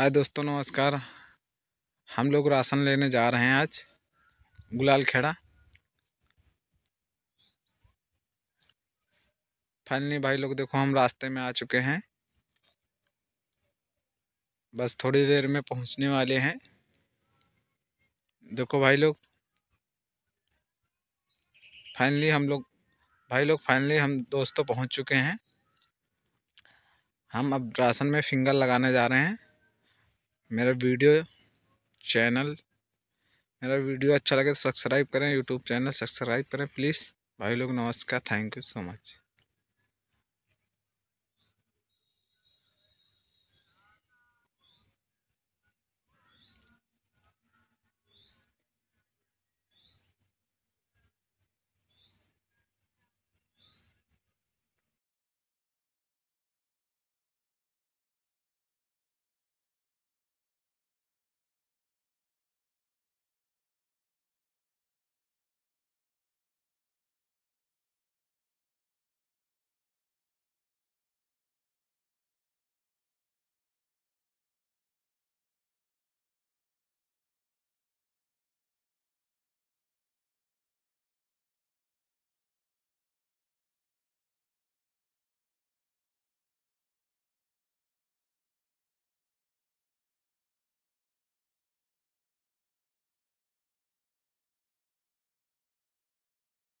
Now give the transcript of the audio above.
हाय दोस्तों नमस्कार हम लोग राशन लेने जा रहे हैं आज गुलाल खेड़ा फाइनली भाई लोग देखो हम रास्ते में आ चुके हैं बस थोड़ी देर में पहुंचने वाले हैं देखो भाई लोग फाइनली हम लोग भाई लोग फाइनली हम दोस्तों पहुंच चुके हैं हम अब राशन में फिंगर लगाने जा रहे हैं मेरा वीडियो चैनल मेरा वीडियो अच्छा लगे तो सब्सक्राइब करें यूट्यूब चैनल सब्सक्राइब करें प्लीज़ भाई लोग नमस्कार थैंक यू सो मच